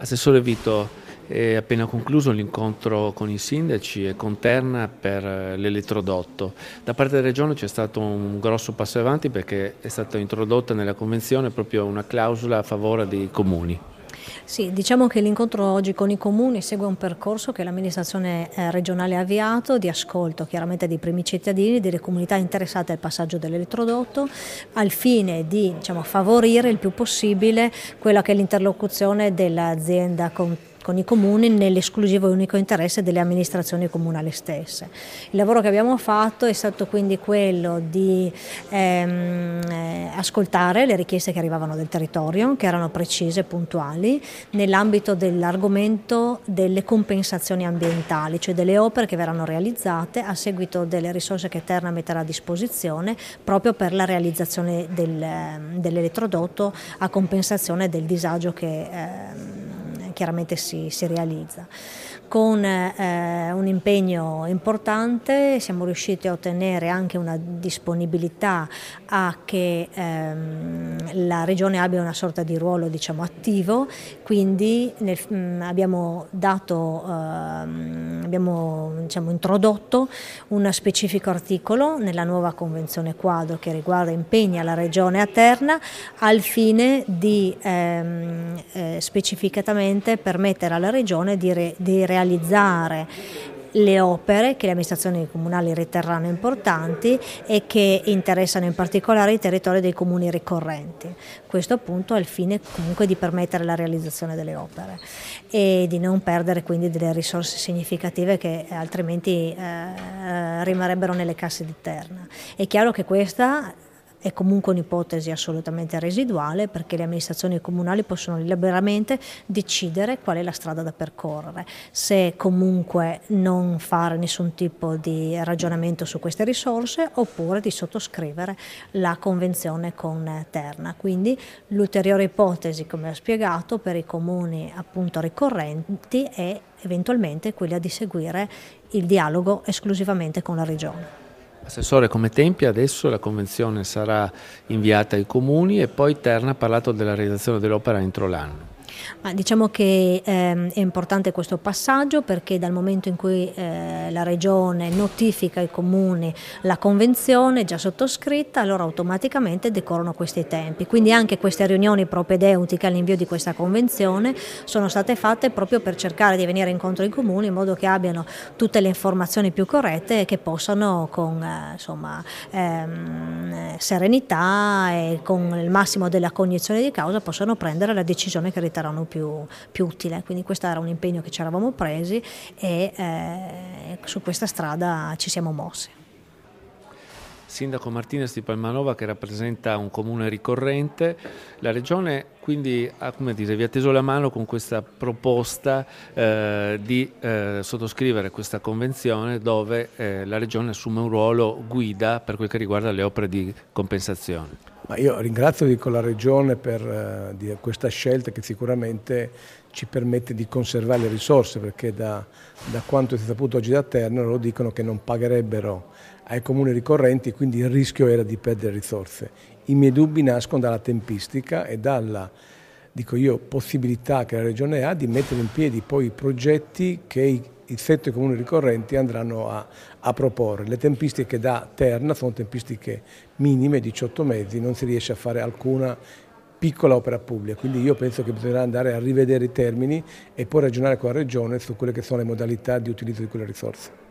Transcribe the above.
Assessore Vito, è appena concluso l'incontro con i sindaci e con Terna per l'elettrodotto. Da parte della Regione c'è stato un grosso passo avanti perché è stata introdotta nella Convenzione proprio una clausola a favore dei comuni. Sì, diciamo che l'incontro oggi con i comuni segue un percorso che l'amministrazione eh, regionale ha avviato di ascolto chiaramente dei primi cittadini, delle comunità interessate al passaggio dell'elettrodotto, al fine di diciamo, favorire il più possibile quella che è l'interlocuzione dell'azienda con con i comuni nell'esclusivo e unico interesse delle amministrazioni comunali stesse. Il lavoro che abbiamo fatto è stato quindi quello di ehm, eh, ascoltare le richieste che arrivavano del territorio, che erano precise e puntuali, nell'ambito dell'argomento delle compensazioni ambientali, cioè delle opere che verranno realizzate a seguito delle risorse che Terna metterà a disposizione proprio per la realizzazione del, ehm, dell'elettrodotto a compensazione del disagio che... Ehm, chiaramente si, si realizza. Con eh, un impegno importante siamo riusciti a ottenere anche una disponibilità a che ehm, la Regione abbia una sorta di ruolo diciamo, attivo, quindi nel, mh, mm, abbiamo dato ehm, abbiamo diciamo, introdotto un specifico articolo nella nuova Convenzione quadro che riguarda impegna la Regione a Terna al fine di ehm, eh, specificatamente permettere alla Regione di, re, di realizzare le opere che le amministrazioni comunali riterranno importanti e che interessano in particolare i territori dei comuni ricorrenti. Questo appunto al fine comunque di permettere la realizzazione delle opere e di non perdere quindi delle risorse significative che eh, altrimenti eh, eh, rimarrebbero nelle casse di terna. È chiaro che questa è comunque un'ipotesi assolutamente residuale perché le amministrazioni comunali possono liberamente decidere qual è la strada da percorrere. Se comunque non fare nessun tipo di ragionamento su queste risorse oppure di sottoscrivere la convenzione con Terna. Quindi l'ulteriore ipotesi, come ho spiegato, per i comuni appunto ricorrenti è eventualmente quella di seguire il dialogo esclusivamente con la regione. Assessore, come tempi adesso la convenzione sarà inviata ai comuni e poi Terna ha parlato della realizzazione dell'opera entro l'anno. Ma diciamo che ehm, è importante questo passaggio perché dal momento in cui eh, la Regione notifica ai comuni la convenzione già sottoscritta, allora automaticamente decorrono questi tempi. Quindi anche queste riunioni propedeutiche all'invio di questa convenzione sono state fatte proprio per cercare di venire incontro ai comuni in modo che abbiano tutte le informazioni più corrette e che possano con eh, insomma, ehm, serenità e con il massimo della cognizione di causa possano prendere la decisione che riterranno italiano più, più utile. Quindi questo era un impegno che ci eravamo presi e eh, su questa strada ci siamo mossi. Sindaco Martinez di Palmanova che rappresenta un comune ricorrente, la regione quindi dire, vi ha teso la mano con questa proposta eh, di eh, sottoscrivere questa convenzione dove eh, la regione assume un ruolo guida per quel che riguarda le opere di compensazione. Ma io ringrazio dico, la Regione per eh, questa scelta che sicuramente ci permette di conservare le risorse perché da, da quanto si è saputo oggi da loro dicono che non pagherebbero ai comuni ricorrenti quindi il rischio era di perdere risorse. I miei dubbi nascono dalla tempistica e dalla dico io, possibilità che la Regione ha di mettere in piedi poi i progetti che i i sette comuni ricorrenti andranno a, a, proporre. Le tempistiche da Terna sono tempistiche minime, 18 mesi, non si riesce a fare alcuna piccola opera pubblica, quindi io penso che bisognerà andare a rivedere i termini e poi ragionare con la Regione su quelle che sono le modalità di utilizzo di quelle risorse.